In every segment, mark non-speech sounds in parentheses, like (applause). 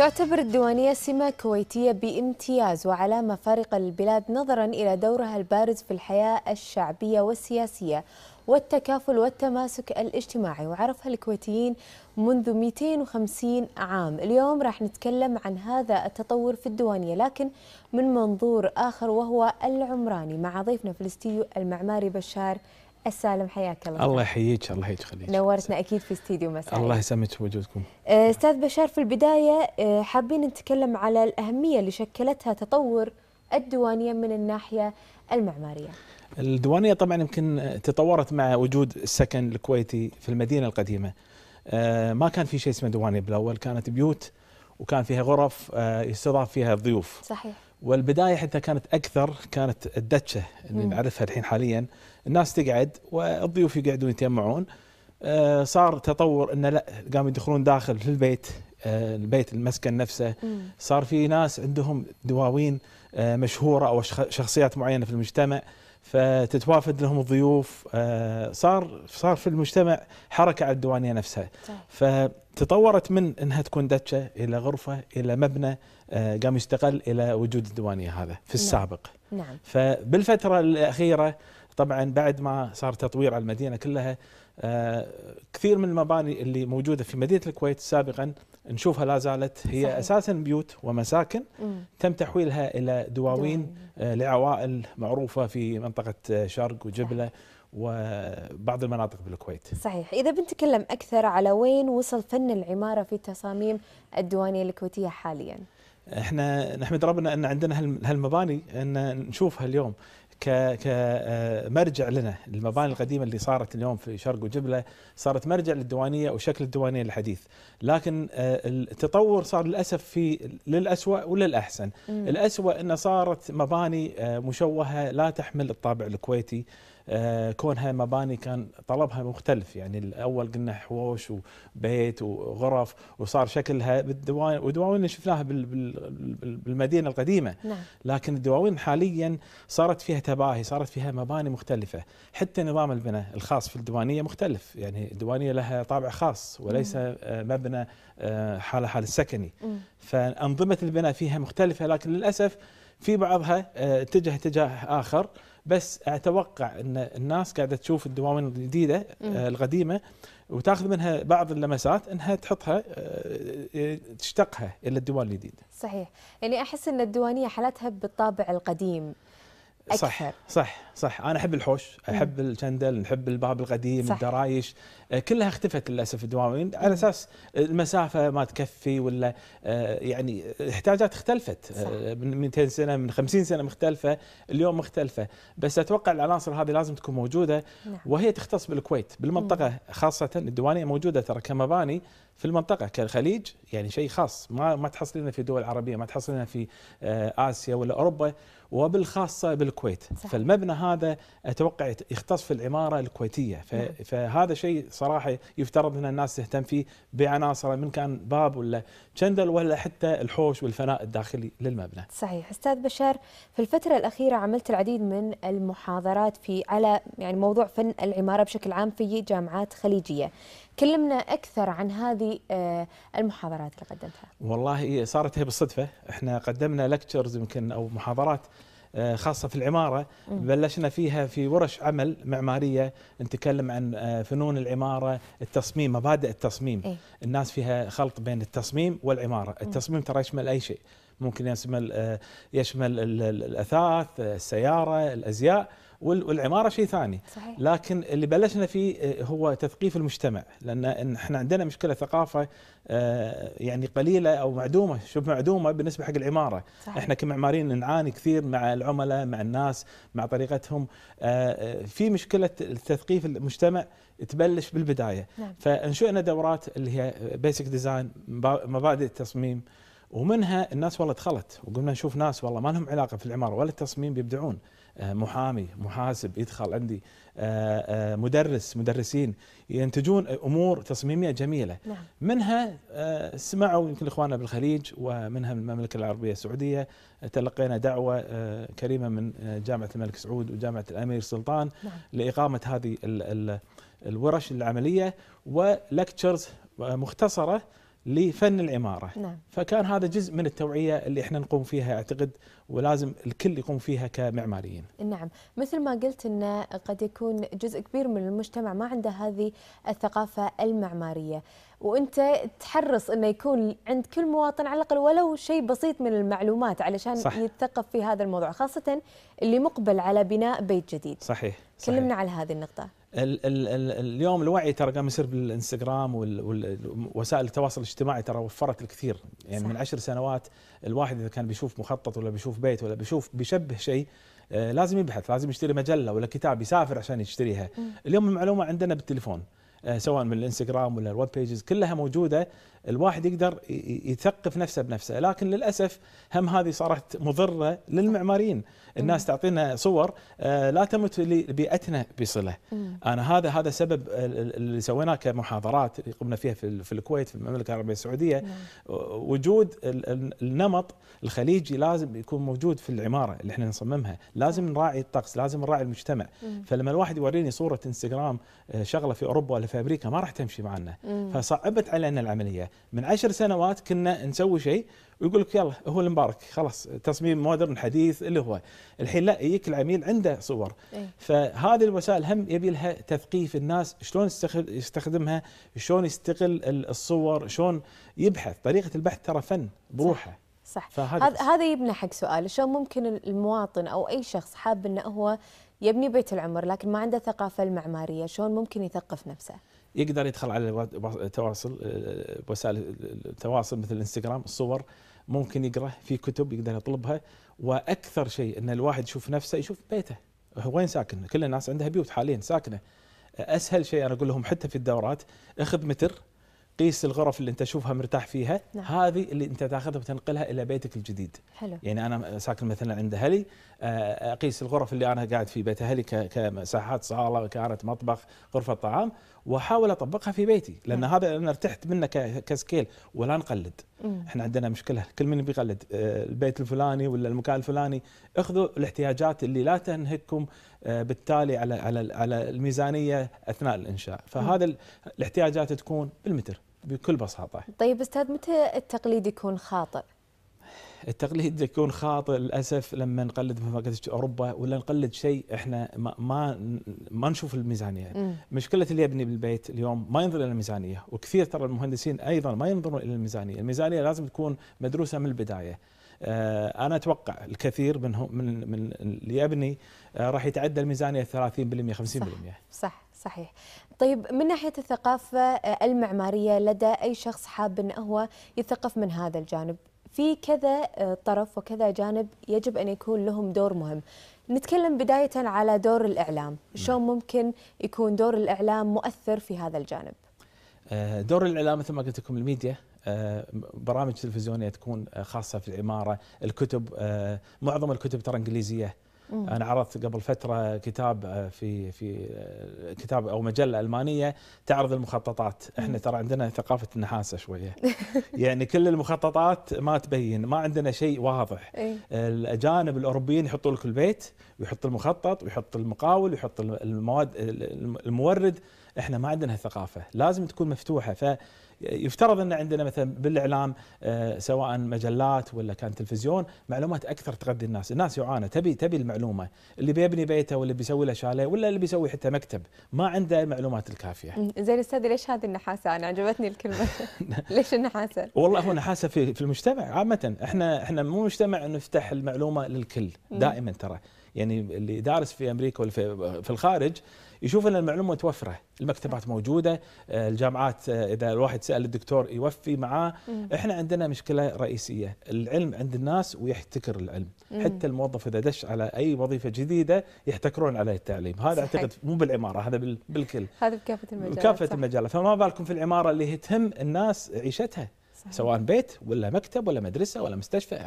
تعتبر الديوانية سمة كويتية بامتياز وعلامة فارقة للبلاد نظرا إلى دورها البارز في الحياة الشعبية والسياسية والتكافل والتماسك الاجتماعي وعرفها الكويتيين منذ 250 عام اليوم راح نتكلم عن هذا التطور في الديوانية لكن من منظور آخر وهو العمراني مع ضيفنا في الاستديو المعماري بشار السالم حياك الله الله يحييك الله خليك نورتنا اكيد في استديو مساء الله يسلمك بوجودكم أه، استاذ بشار في البدايه أه، حابين نتكلم على الاهميه اللي شكلتها تطور الديوانيه من الناحيه المعماريه الديوانيه طبعا يمكن تطورت مع وجود السكن الكويتي في المدينه القديمه أه، ما كان في شيء اسمه ديوانيه بالاول كانت بيوت وكان فيها غرف يستضاف فيها الضيوف صحيح والبدايه حتى كانت اكثر كانت الدتشه اللي نعرفها الحين حاليا الناس تقعد والضيوف يقعدون يتجمعون آه، صار تطور انه لا قاموا يدخلون داخل في البيت آه، البيت المسكن نفسه صار في ناس عندهم دواوين آه، مشهوره او شخصيات معينه في المجتمع فتتوافد لهم الضيوف صار صار في المجتمع حركه على الديوانيه نفسها صح. تطورت من انها تكون دتشه الى غرفه الى مبنى آه، قام يستقل الى وجود الديوانيه هذا في نعم. السابق نعم. نعم. فبالفتره الاخيره طبعا بعد ما صار تطوير على المدينه كلها آه، كثير من المباني اللي موجوده في مدينه الكويت سابقا نشوفها لا زالت هي صحيح. اساسا بيوت ومساكن مم. تم تحويلها الى دواوين آه، لعوائل معروفه في منطقه شرق وجبله نعم. وبعض المناطق بالكويت صحيح إذا بنتكلم أكثر على وين وصل فن العمارة في تصاميم الديوانية الكويتية حاليا احنا نحمد ربنا ان عندنا هالمباني ان نشوفها اليوم كمرجع لنا المباني القديمه اللي صارت اليوم في شرق وجبله صارت مرجع للديوانيه وشكل الديوانيه الحديث لكن آه، التطور صار للاسف في للاسوء وللاحسن الاسوء انه صارت مباني آه، مشوهه لا تحمل الطابع الكويتي آه، كونها مباني كان طلبها مختلف يعني الاول قلنا حوش وبيت وغرف وصار شكلها بالدواوين ودواوين شفناها بالمدينه القديمه نعم. لكن الدواوين حاليا صارت فيها تباهي صارت فيها مباني مختلفه حتى نظام البناء الخاص في الديوانيه مختلف يعني الديوانيه لها طابع خاص وليس آه، مبنى آه، حاله حال السكني فانظمه البناء فيها مختلفه لكن للاسف في بعضها آه، اتجه اتجاه اخر بس اتوقع ان الناس قاعده تشوف الدواوين الجديده آه، القديمه وتاخذ منها بعض اللمسات انها تحطها آه، تشتقها الى الديوان الجديد. صحيح، يعني احس ان الديوانيه حالتها بالطابع القديم. اكثر صح صح صح انا احب الحوش احب الشندل نحب الباب القديم صح. الدرايش آه، كلها اختفت للاسف الدواوين على اساس المسافه ما تكفي ولا آه، يعني احتياجات اختلفت صح. آه، من 200 سنه من 50 سنه مختلفه اليوم مختلفه بس اتوقع العناصر هذه لازم تكون موجوده نعم. وهي تختص بالكويت بالمنطقه خاصه الديوانيه موجوده ترى كمباني في المنطقه كالخليج يعني شيء خاص ما ما تحصلينه في دول عربيه ما تحصلينه في آه، اسيا ولا اوروبا وبالخاصه بالكويت صح. فالمبنى هذا اتوقع يختص في العماره الكويتيه نعم. فهذا شيء صراحه يفترض ان الناس تهتم فيه بعناصره من كان باب ولا شندل ولا حتى الحوش والفناء الداخلي للمبنى. صحيح استاذ بشار في الفتره الاخيره عملت العديد من المحاضرات في على يعني موضوع فن العماره بشكل عام في جامعات خليجيه. كلمنا أكثر عن هذه آه، المحاضرات اللي قدمتها والله صارت هي بالصدفة احنا قدمنا لكتشرز يمكن أو محاضرات آه، خاصه في العماره بلشنا فيها في ورش عمل معماريه نتكلم عن آه، فنون العماره التصميم مبادئ التصميم إيه؟ الناس فيها خلط بين التصميم والعماره التصميم ترى يشمل اي شيء ممكن يشمل يشمل الاثاث السياره الازياء والعماره شيء ثاني صحيح. لكن اللي بلشنا فيه آه، هو تثقيف المجتمع لان احنا عندنا مشكله ثقافه آه، يعني قليله او معدومه شبه معدومه بالنسبه حق العماره صحيح. احنا كمعماريين نعاني كثير مع العملاء مع الناس مع طريقتهم آه، في مشكله تثقيف المجتمع تبلش بالبدايه نعم. فانشئنا دورات اللي هي بيسك ديزاين مبادئ التصميم ومنها الناس والله دخلت وقمنا نشوف ناس والله ما لهم علاقه في العماره ولا التصميم بيبدعون آه، محامي محاسب يدخل عندي آه، آه، مدرس مدرسين ينتجون امور تصميميه جميله نعم. منها سمعوا يمكن اخواننا بالخليج ومنها من المملكه العربيه السعوديه تلقينا دعوه كريمه من جامعه الملك سعود وجامعه الامير سلطان نعم. لاقامه هذه الورش العمليه ولكتشرز مختصره لفن العمارة نعم. فكان هذا جزء من التوعية اللي احنا نقوم فيها اعتقد ولازم الكل يقوم فيها كمعماريين نعم مثل ما قلت أنه قد يكون جزء كبير من المجتمع ما عنده هذه الثقافة المعمارية وانت تحرص انه يكون عند كل مواطن على الاقل ولو شيء بسيط من المعلومات علشان صح. يتثقف في هذا الموضوع خاصه اللي مقبل على بناء بيت جديد صحيح كلمنا على هذه النقطه ال ال ال اليوم الوعي ترى قام يصير بالانستغرام ووسائل التواصل الاجتماعي ترى وفرت الكثير يعني صح. من عشر سنوات الواحد اذا كان بيشوف مخطط ولا بيشوف بيت ولا بيشوف بيشبه شيء آه، لازم يبحث لازم يشتري مجله ولا كتاب يسافر عشان يشتريها م. اليوم المعلومه عندنا بالتليفون آه، سواء من الانستغرام ولا الويب بيجز كلها موجوده الواحد يقدر يثقف نفسه بنفسه لكن للاسف هم هذه صارت مضره للمعماريين الناس تعطينا صور آه، لا تمت لبيئتنا بصله انا هذا هذا سبب اللي سويناه كمحاضرات اللي قمنا فيها في الكويت في المملكه العربيه السعوديه نعم. وجود النمط الخليجي لازم يكون موجود في العماره اللي احنا نصممها لازم نعم. نراعي الطقس لازم نراعي المجتمع فلما الواحد يوريني صوره انستغرام آه، شغله في اوروبا ولا في امريكا ما راح تمشي معنا فصعبت علينا العمليه من عشر سنوات كنا نسوي شيء ويقول لك يلا هو المبارك خلاص تصميم مودرن حديث اللي هو الحين لا يجيك العميل عنده صور إيه. فهذه الوسائل هم يبي لها تثقيف الناس شلون يستخدمها شلون يستغل الصور شلون يبحث طريقه البحث ترى فن بروحه صح هذا يبنى حق سؤال شلون ممكن المواطن او اي شخص حاب انه هو يبني بيت العمر لكن ما عنده ثقافه المعماريه شلون ممكن يثقف نفسه يقدر يدخل على التواصل آه، آه، وسائل التواصل آه، مثل الانستغرام الصور ممكن يقرا في كتب يقدر يطلبها واكثر شيء ان الواحد يشوف نفسه يشوف بيته هو وين ساكن كل الناس عندها بيوت حاليا ساكنه اسهل شيء انا اقول لهم حتى في الدورات اخذ متر قيس الغرف اللي انت تشوفها مرتاح فيها نعم. هذه اللي انت تاخذها وتنقلها الى بيتك الجديد حلو. يعني انا ساكن مثلا عند اهلي آه، اقيس الغرف اللي انا قاعد في بيت اهلي كمساحات صاله وكانت مطبخ غرفه طعام واحاول اطبقها في بيتي نعم. لان نعم. هذا انا ارتحت منه كسكيل ولا نقلد مم. احنا عندنا مشكله كل من بيقلد آه، البيت الفلاني ولا المكان الفلاني اخذوا الاحتياجات اللي لا تنهككم آه، بالتالي على على على الميزانيه اثناء الانشاء فهذا مم. الاحتياجات تكون بالمتر بكل بساطه. طيب استاذ متى التقليد يكون خاطئ؟ التقليد يكون خاطئ للاسف لما نقلد مثل ما قلت اوروبا ولا نقلد شيء احنا ما ما, ما نشوف الميزانيه، م. مشكله اللي يبني بالبيت اليوم ما ينظر الى الميزانيه، وكثير ترى المهندسين ايضا ما ينظرون الى الميزانيه، الميزانيه لازم تكون مدروسه من البدايه. آه، انا اتوقع الكثير من من اللي يبني آه، راح يتعدى الميزانيه 30% 50%. صح, صح. صحيح طيب من ناحية الثقافة آه، المعمارية لدى أي شخص حاب أن هو يثقف من هذا الجانب في كذا آه، طرف وكذا جانب يجب أن يكون لهم دور مهم نتكلم بداية على دور الإعلام نعم. شلون ممكن يكون دور الإعلام مؤثر في هذا الجانب آه، دور الإعلام مثل ما قلت لكم الميديا برامج تلفزيونية تكون خاصة في العمارة الكتب معظم الكتب ترى إنجليزية مم. انا عرضت قبل فتره كتاب آه، في في آه، كتاب او مجله المانيه تعرض المخططات، احنا ترى عندنا ثقافه النحاسه شويه. (laughs) يعني كل المخططات ما تبين، ما عندنا شيء واضح. إيه. الاجانب الاوروبيين يحطوا لك البيت ويحط المخطط ويحط المقاول ويحط المواد المورد احنا ما عندنا ثقافه لازم تكون مفتوحه ف يفترض ان عندنا مثلا بالاعلام آه، سواء مجلات ولا كان تلفزيون معلومات اكثر تغذي الناس، الناس يعانى تبي تبي المعلومه، اللي بيبني بيته واللي بيسوي له شاليه ولا اللي بيسوي حتى مكتب، ما عنده المعلومات الكافيه. زين استاذ ليش هذه النحاسه؟ انا عجبتني الكلمه. (laughs) (laughs) ليش النحاسه؟ والله هو نحاسه في في المجتمع عامه، احنا احنا مو مجتمع نفتح المعلومه للكل دائما ترى. يعني اللي دارس في امريكا ولا في الخارج يشوف ان المعلومه متوفره المكتبات موجوده آه، الجامعات آه، اذا الواحد سال الدكتور يوفي معاه احنا عندنا مشكله رئيسيه العلم عند الناس ويحتكر العلم حتى الموظف اذا دش على اي وظيفه جديده يحتكرون عليه التعليم هذا صحيح. اعتقد مو بالعماره هذا بالكل هذا بكافه المجالات بكافه المجالات فما بالكم في العماره اللي هي تهم الناس عيشتها صحيح. سواء بيت ولا مكتب ولا مدرسه ولا مستشفى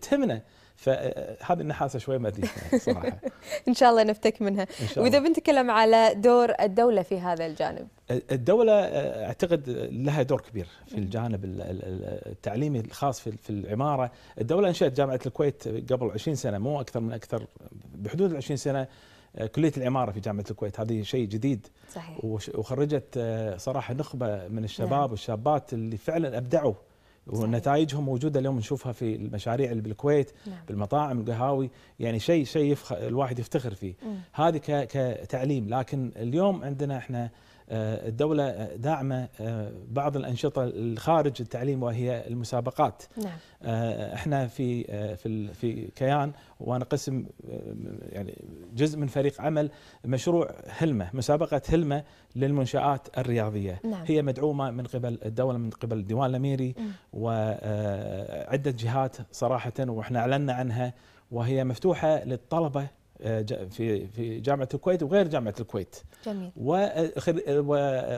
تهمنا فهذه النحاسه شوي ما ادري صراحه (laughs) ان شاء الله نفتك منها إن شاء الله. واذا بنتكلم على دور الدوله في هذا الجانب الدوله اعتقد لها دور كبير في الجانب التعليمي الخاص في العماره الدوله انشات جامعه الكويت قبل 20 سنه مو اكثر من اكثر بحدود ال 20 سنه آه، كليه العماره في جامعه الكويت هذه شيء جديد صحيح. وخرجت آه، صراحه نخبه من الشباب نعم. والشابات اللي فعلا ابدعوا ونتائجهم موجوده اليوم نشوفها في المشاريع اللي بالكويت نعم. بالمطاعم القهاوي يعني شيء شيء الواحد يفتخر فيه مم. هذه كتعليم لكن اليوم عندنا احنا آه، الدولة داعمة آه، بعض الأنشطة الخارج التعليم وهي المسابقات نعم. آه، احنا في في في كيان وانا قسم يعني جزء من فريق عمل مشروع هلمة مسابقة هلمة للمنشآت الرياضية نعم. هي مدعومة من قبل الدولة من قبل الديوان الأميري وعدة جهات صراحة واحنا أعلنا عنها وهي مفتوحة للطلبة آه، في في جامعه الكويت وغير جامعه الكويت جميل آه، آه،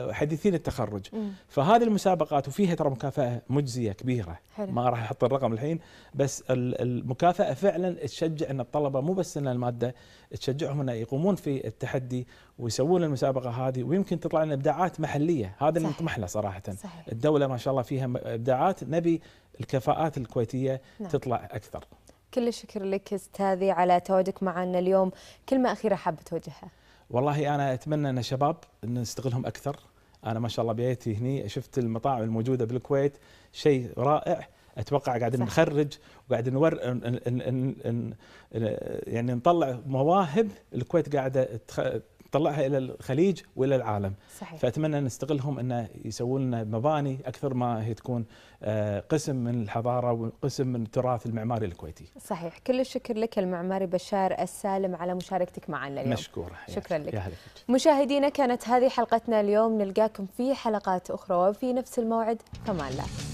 وحديثين التخرج مم. فهذه المسابقات وفيها ترى مكافاه مجزيه كبيره حلو. ما راح احط الرقم الحين بس المكافاه فعلا تشجع ان الطلبه مو بس ان الماده تشجعهم ان يقومون في التحدي ويسوون المسابقه هذه ويمكن تطلع لنا ابداعات محليه هذا اللي نطمح له صراحه صحيح. الدوله ما شاء الله فيها ابداعات نبي الكفاءات الكويتيه نعم. تطلع اكثر كل الشكر لك استاذي على تواجدك معنا اليوم كلمه اخيره حاب توجهها والله انا اتمنى ان الشباب نستغلهم اكثر انا ما شاء الله بيتي هني شفت المطاعم الموجوده بالكويت شيء رائع اتوقع قاعدين نخرج وقاعد نور يعني نطلع مواهب الكويت قاعده طلعها الى الخليج والى العالم صحيح. فاتمنى نستغلهم ان يسوون لنا مباني اكثر ما هي تكون آه، قسم من الحضاره وقسم من التراث المعماري الكويتي صحيح كل الشكر لك المعماري بشار السالم على مشاركتك معنا اليوم مشكور شكرا يا لك مشاهدينا كانت هذه حلقتنا اليوم نلقاكم في حلقات اخرى وفي نفس الموعد فما الله